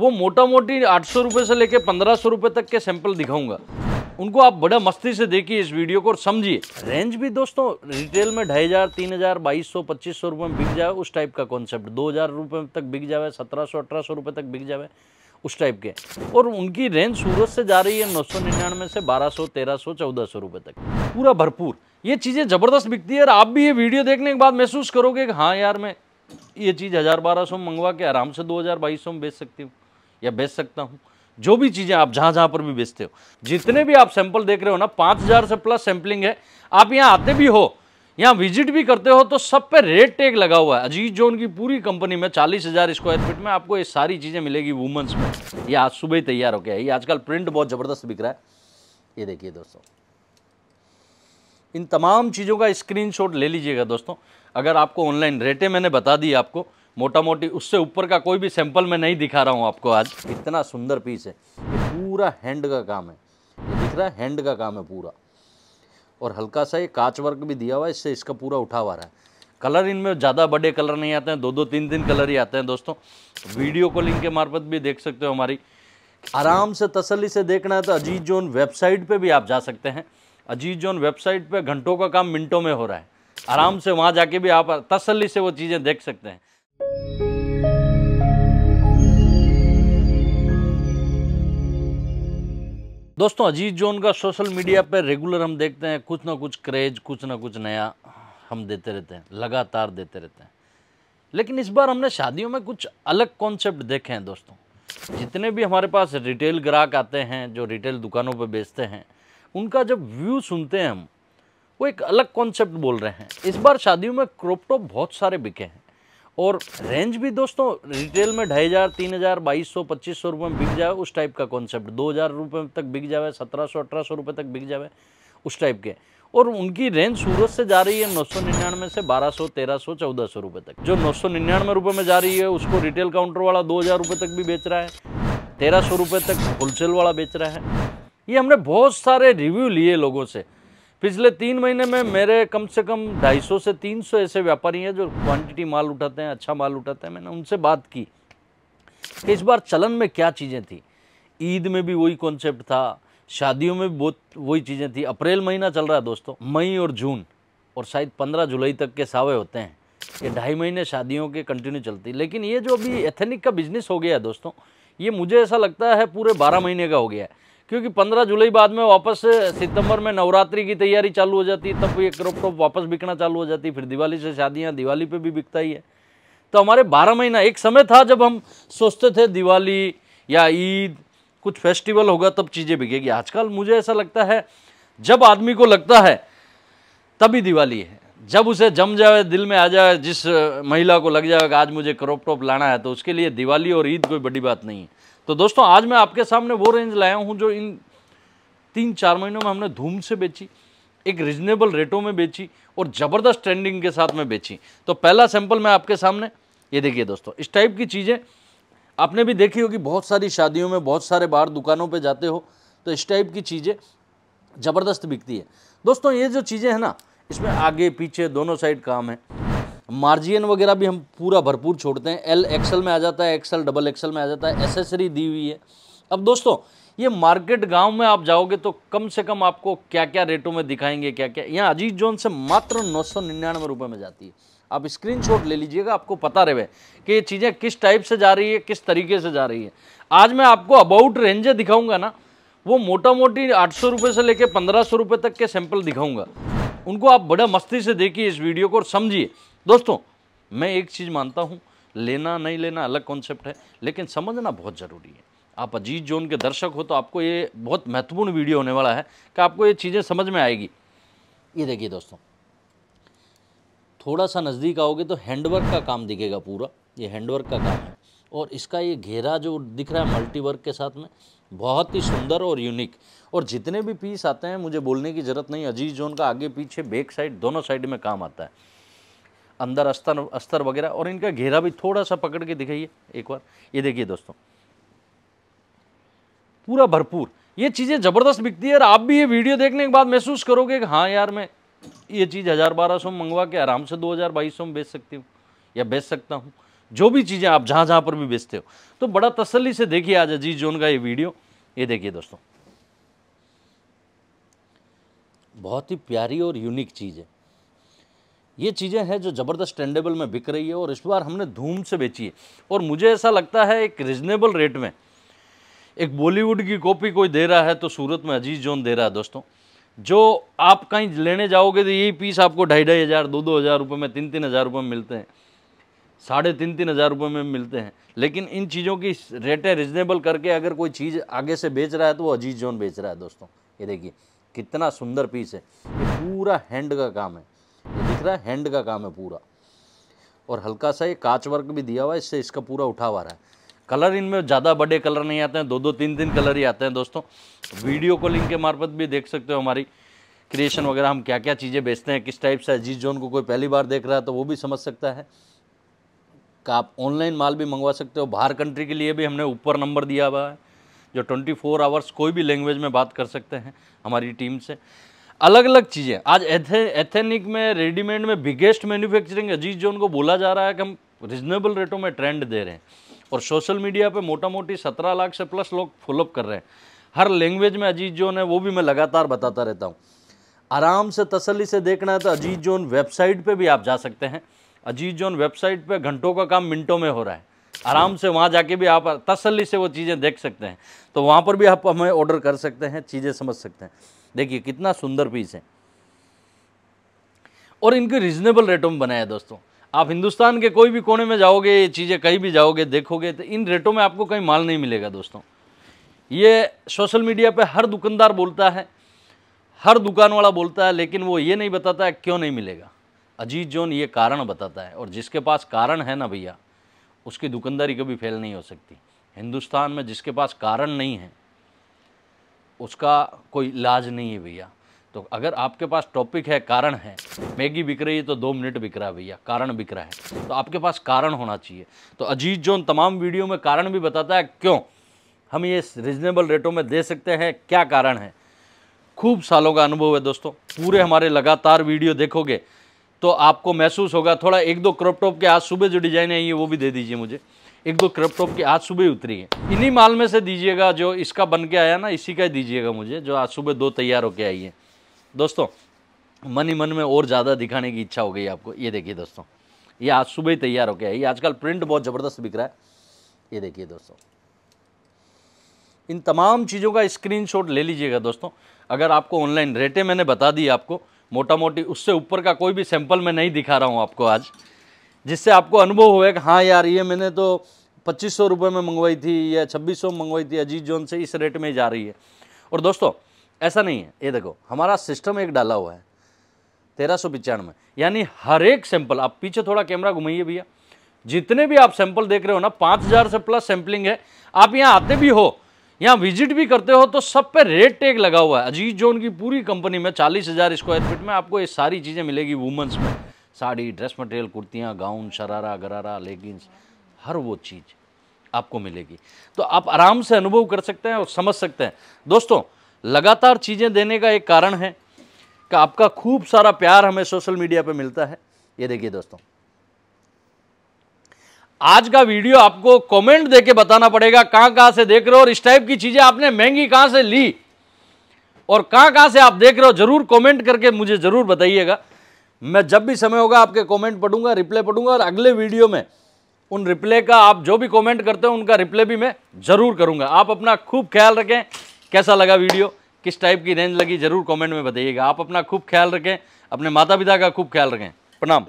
वो मोटा मोटी आठ सौ रुपये से लेकर पंद्रह सौ रुपये तक के सैंपल दिखाऊंगा उनको आप बड़ा मस्ती से देखिए इस वीडियो को और समझिए रेंज भी दोस्तों रिटेल में ढाई हज़ार तीन हज़ार बाईस सौ पच्चीस सौ रुपये में बिक जाए उस टाइप का कॉन्सेप्ट दो हज़ार रुपये तक बिक जाए सत्रह सौ अठारह सौ रुपये तक बिक जाए उस टाइप के और उनकी रेंज सूरत से जा रही है नौ सौ निन्यानवे से बारह सौ तेरह सौ चौदह सौ रुपये तक पूरा भरपूर ये चीज़ें ज़बरदस्त बिकती है और आप भी ये वीडियो देखने के बाद महसूस करोगे कि हाँ यार मैं ये चीज़ हज़ार बारह सौ मंगवा के आराम से दो हज़ार बाईस सौ में बेच सकती हूँ या बेच सकता हूँ जो भी चीज़ें आप जहाँ जहाँ पर भी बेचते हो जितने भी आप सैंपल देख रहे हो ना पाँच हज़ार से प्लस सैंपलिंग है आप यहाँ आते भी हो यहाँ विजिट भी करते हो तो सब पे रेट टेक लगा हुआ है अजीत जोन की पूरी कंपनी में चालीस हज़ार स्क्वायर फीट में आपको ये सारी चीज़ें मिलेगी वुमेंस में ये आज सुबह ही तैयार हो गया है ये आजकल प्रिंट बहुत ज़बरदस्त बिक रहा है ये देखिए दोस्तों इन तमाम चीज़ों का स्क्रीन ले लीजिएगा दोस्तों अगर आपको ऑनलाइन रेटें मैंने बता दी आपको मोटा मोटी उससे ऊपर का कोई भी सैंपल मैं नहीं दिखा रहा हूँ आपको आज इतना सुंदर पीस है ये पूरा हैंड का काम है ये दिख रहा है हैंड का काम है पूरा और हल्का सा ये कांच वर्क भी दिया हुआ है इससे इसका पूरा उठा हुआ रहा है कलर इनमें ज़्यादा बड़े कलर नहीं आते हैं दो दो तीन तीन कलर ही आते हैं दोस्तों वीडियो कॉलिंग के मार्फत भी देख सकते हो हमारी आराम से तसली से देखना है तो अजीत जोन वेबसाइट पर भी आप जा सकते हैं अजीत जोन वेबसाइट पर घंटों का काम मिनटों में हो रहा है आराम से वहाँ जाके भी आप तसली से वो चीज़ें देख सकते हैं दोस्तों अजीत जोन का सोशल मीडिया पर रेगुलर हम देखते हैं कुछ ना कुछ क्रेज कुछ ना कुछ नया हम देते रहते हैं लगातार देते रहते हैं लेकिन इस बार हमने शादियों में कुछ अलग कॉन्सेप्ट देखे हैं दोस्तों जितने भी हमारे पास रिटेल ग्राहक आते हैं जो रिटेल दुकानों पर बेचते हैं उनका जब व्यू सुनते हैं हम वो एक अलग कॉन्सेप्ट बोल रहे हैं इस बार शादियों में क्रोपटॉप बहुत सारे बिके हैं और रेंज भी दोस्तों रिटेल में ढाई हज़ार तीन हज़ार बाईस सौ पच्चीस सौ रुपये में बिक जाए उस टाइप का कॉन्सेप्ट दो हज़ार रुपये तक बिक जाए सत्रह सौ अठारह सौ रुपये तक बिक जाए उस टाइप के और उनकी रेंज सूरत से जा रही है नौ सौ निन्यानवे से बारह सौ तेरह सौ चौदह सौ रुपये तक जो नौ सौ निन्यानवे रुपये में जा रही है उसको रिटेल काउंटर वाला दो हज़ार रुपये तक भी बेच रहा है तेरह सौ रुपये तक होलसेल वाला बेच रहा है ये हमने बहुत सारे रिव्यू लिए लोगों से पिछले तीन महीने में मेरे कम से कम 250 से 300 ऐसे व्यापारी हैं जो क्वांटिटी माल उठाते हैं अच्छा माल उठाते हैं मैंने उनसे बात की कि इस बार चलन में क्या चीज़ें थी ईद में भी वही कॉन्सेप्ट था शादियों में भी बहुत वही चीज़ें थी अप्रैल महीना चल रहा है दोस्तों मई और जून और शायद पंद्रह जुलाई तक के सावे होते हैं ये ढाई महीने शादियों के कंटिन्यू चलती लेकिन ये जो अभी एथेनिक का बिजनेस हो गया है दोस्तों ये मुझे ऐसा लगता है पूरे बारह महीने का हो गया है क्योंकि 15 जुलाई बाद में वापस सितंबर में नवरात्रि की तैयारी चालू हो जाती है तब ये क्रॉप टॉप वापस बिकना चालू हो जाती है फिर दिवाली से शादियाँ दिवाली पे भी बिकता ही है तो हमारे बारह महीना एक समय था जब हम सोचते थे दिवाली या ईद कुछ फेस्टिवल होगा तब चीज़ें बिकेगी आजकल मुझे ऐसा लगता है जब आदमी को लगता है तभी दिवाली है जब उसे जम जाए दिल में आ जाए जिस महिला को लग जाएगा आज मुझे क्रॉप टॉप लाना है तो उसके लिए दिवाली और ईद कोई बड़ी बात नहीं है तो दोस्तों आज मैं आपके सामने वो रेंज लाया हूँ जो इन तीन चार महीनों में हमने धूम से बेची एक रिजनेबल रेटों में बेची और ज़बरदस्त ट्रेंडिंग के साथ में बेची तो पहला सैंपल मैं आपके सामने ये देखिए दोस्तों इस टाइप की चीज़ें आपने भी देखी होगी बहुत सारी शादियों में बहुत सारे बाहर दुकानों पे जाते हो तो इस टाइप की चीज़ें ज़बरदस्त बिकती है दोस्तों ये जो चीज़ें हैं ना इसमें आगे पीछे दोनों साइड काम है मार्जिन वगैरह भी हम पूरा भरपूर छोड़ते हैं एल एक्सल में आ जाता है एक्सल डबल एक्सल में आ जाता है एसेसरी दी हुई है अब दोस्तों ये मार्केट गांव में आप जाओगे तो कम से कम आपको क्या क्या रेटों में दिखाएंगे क्या क्या यहाँ अजीत जोन से मात्र नौ सौ निन्यानवे रुपये में जाती है आप स्क्रीनशॉट ले लीजिएगा आपको पता रहे कि ये चीज़ें किस टाइप से जा रही है किस तरीके से जा रही है आज मैं आपको अबाउट रेंजे दिखाऊंगा ना वो मोटा मोटी आठ सौ रुपये से लेकर पंद्रह सौ रुपये तक के सैंपल दिखाऊंगा उनको आप बड़ा मस्ती से देखिए इस वीडियो को और समझिए दोस्तों मैं एक चीज़ मानता हूँ लेना नहीं लेना अलग कॉन्सेप्ट है लेकिन समझना बहुत ज़रूरी है आप अजीत जोन के दर्शक हो तो आपको ये बहुत महत्वपूर्ण वीडियो होने वाला है कि आपको ये चीज़ें समझ में आएगी ये देखिए दोस्तों थोड़ा सा नज़दीक आओगे तो हैंडवर्क का काम दिखेगा पूरा ये हैंडवर्क का काम है और इसका ये घेरा जो दिख रहा है मल्टीवर्क के साथ में बहुत ही सुंदर और यूनिक और जितने भी पीस आते हैं मुझे बोलने की ज़रूरत नहीं अजीज जोन का आगे पीछे बैक साइड दोनों साइड में काम आता है अंदर अस्तर अस्तर वगैरह और इनका घेरा भी थोड़ा सा पकड़ के दिखाइए एक बार ये देखिए दोस्तों पूरा भरपूर ये चीज़ें ज़बरदस्त बिकती है और आप भी ये वीडियो देखने के बाद महसूस करोगे कि हाँ यार मैं ये चीज़ हज़ार बारह सौ मंगवा के आराम से दो हज़ार बाईस सौ में बेच सकती हूँ या बेच सकता हूँ जो भी चीज़ें आप जहाँ जहाँ पर भी बेचते हो तो बड़ा तसली से देखिए आज अजीज जोन का ये वीडियो ये देखिए दोस्तों बहुत ही प्यारी और यूनिक चीज़ है ये चीज़ें हैं जो ज़बरदस्त ट्रेंडेबल में बिक रही है और इस बार हमने धूम से बेची है और मुझे ऐसा लगता है एक रिजनेबल रेट में एक बॉलीवुड की कॉपी कोई दे रहा है तो सूरत में अजीज जोन दे रहा है दोस्तों जो आप कहीं लेने जाओगे तो यही पीस आपको ढाई ढाई हज़ार दो दो हज़ार रुपये में तीन तीन हज़ार रुपये में मिलते हैं साढ़े तीन तीन हज़ार रुपये में मिलते हैं लेकिन इन चीज़ों की रेटें रिजनेबल करके अगर कोई चीज़ आगे से बेच रहा है तो वो अजीज जोन बेच रहा है दोस्तों ये देखिए कितना सुंदर पीस है पूरा हैंड का काम है दिख रहा है हैंड का काम है पूरा और हल्का सा ये कांच वर्क भी दिया हुआ है इससे इसका पूरा उठा हुआ रहा है कलर इनमें ज़्यादा बड़े कलर नहीं आते हैं दो दो तीन तीन कलर ही आते हैं दोस्तों वीडियो कॉलिंग के मार्फत भी देख सकते हो हमारी क्रिएशन वगैरह हम क्या क्या चीज़ें बेचते हैं किस टाइप से अजीज जोन को कोई पहली बार देख रहा है तो वो भी समझ सकता है का आप ऑनलाइन माल भी मंगवा सकते हो बाहर कंट्री के लिए भी हमने ऊपर नंबर दिया हुआ है जो 24 फोर आवर्स कोई भी लैंग्वेज में बात कर सकते हैं हमारी टीम से अलग अलग चीज़ें आज एथे, एथेनिक में रेडीमेड में बिगेस्ट मैन्युफैक्चरिंग अजीज जोन को बोला जा रहा है कि हम रिजनेबल रेटों में ट्रेंड दे रहे हैं और सोशल मीडिया पे मोटा मोटी सत्रह लाख से प्लस लोग फॉलोअप कर रहे हैं हर लैंग्वेज में अजीज जोन है वो भी मैं लगातार बताता रहता हूँ आराम से तसली से देखना है तो अजीज जोन वेबसाइट पर भी आप जा सकते हैं अजीज जोन वेबसाइट पर घंटों का काम मिनटों में हो रहा है आराम से वहाँ जाके भी आप तसली से वो चीज़ें देख सकते हैं तो वहाँ पर भी आप हमें ऑर्डर कर सकते हैं चीज़ें समझ सकते हैं देखिए कितना सुंदर पीस है और इनके रिजनेबल रेटों में बनाया दोस्तों आप हिंदुस्तान के कोई भी कोने में जाओगे ये चीज़ें कहीं भी जाओगे देखोगे तो इन रेटों में आपको कहीं माल नहीं मिलेगा दोस्तों ये सोशल मीडिया पे हर दुकानदार बोलता है हर दुकान वाला बोलता है लेकिन वो ये नहीं बताता है क्यों नहीं मिलेगा अजीत जोन ये कारण बताता है और जिसके पास कारण है ना भैया उसकी दुकानदारी कभी फेल नहीं हो सकती हिंदुस्तान में जिसके पास कारण नहीं है उसका कोई इलाज नहीं है भैया तो अगर आपके पास टॉपिक है कारण है मैगी बिक रही है तो दो मिनट बिक रहा है भैया कारण बिक रहा है तो आपके पास कारण होना चाहिए तो अजीत जोन तमाम वीडियो में कारण भी बताता है क्यों हम ये रिजनेबल रेटों में दे सकते हैं क्या कारण है खूब सालों का अनुभव है दोस्तों पूरे हमारे लगातार वीडियो देखोगे तो आपको महसूस होगा थोड़ा एक दो क्रॉप के आज सुबह जो डिज़ाइन आई है वो भी दे दीजिए मुझे एक दो क्रॉप के की आज सुबह उतरी है इन्हीं माल में से दीजिएगा जो इसका बन के आया ना इसी का ही दीजिएगा मुझे जो आज सुबह दो तैयार होके आई है दोस्तों मन ही मन में और ज़्यादा दिखाने की इच्छा हो गई आपको ये देखिए दोस्तों ये आज सुबह ही तैयार होके आई आजकल प्रिंट बहुत ज़बरदस्त बिक रहा है ये देखिए दोस्तों इन तमाम चीज़ों का स्क्रीनशॉट ले लीजिएगा दोस्तों अगर आपको ऑनलाइन रेटें मैंने बता दी आपको मोटा मोटी उससे ऊपर का कोई भी सैंपल मैं नहीं दिखा रहा हूँ आपको आज जिससे आपको अनुभव होए कि हाँ यार ये मैंने तो पच्चीस सौ रुपये में मंगवाई थी या छब्बीस सौ मंगवाई थी अजीत जोन से इस रेट में जा रही है और दोस्तों ऐसा नहीं है ये देखो हमारा सिस्टम एक डाला हुआ है तेरह सौ पिचानवे यानी हर एक सैंपल आप पीछे थोड़ा कैमरा घुमाइए भैया जितने भी आप सैंपल देख रहे हो ना पाँच हज़ार से प्लस सैंपलिंग है आप यहाँ आते भी हो यहाँ विजिट भी करते हो तो सब पे रेड टेक लगा हुआ है अजीज जोन की पूरी कंपनी में चालीस हज़ार स्क्वायर फीट में आपको ये सारी चीज़ें मिलेगी वुमेंस में साड़ी ड्रेस मटेरियल कुर्तियाँ गाउन शरारा गरारा लेगिंग्स हर वो चीज़ आपको मिलेगी तो आप आराम से अनुभव कर सकते हैं और समझ सकते हैं दोस्तों लगातार चीज़ें देने का एक कारण है कि आपका खूब सारा प्यार हमें सोशल मीडिया पर मिलता है ये देखिए दोस्तों आज का वीडियो आपको कमेंट देके बताना पड़ेगा कहाँ कहाँ से देख रहे हो और इस टाइप की चीज़ें आपने महंगी कहाँ से ली और कहाँ कहाँ से आप देख रहे हो जरूर कमेंट करके मुझे ज़रूर बताइएगा मैं जब भी समय होगा आपके कमेंट पढ़ूंगा रिप्लाई पढ़ूंगा और अगले वीडियो में उन रिप्लाई का आप जो भी कॉमेंट करते हो उनका रिप्लाई भी मैं ज़रूर करूंगा आप अपना खूब ख्याल रखें कैसा लगा वीडियो किस टाइप की रेंज लगी ज़रूर कॉमेंट में बताइएगा आप अपना खूब ख्याल रखें अपने माता पिता का खूब ख्याल रखें प्रणाम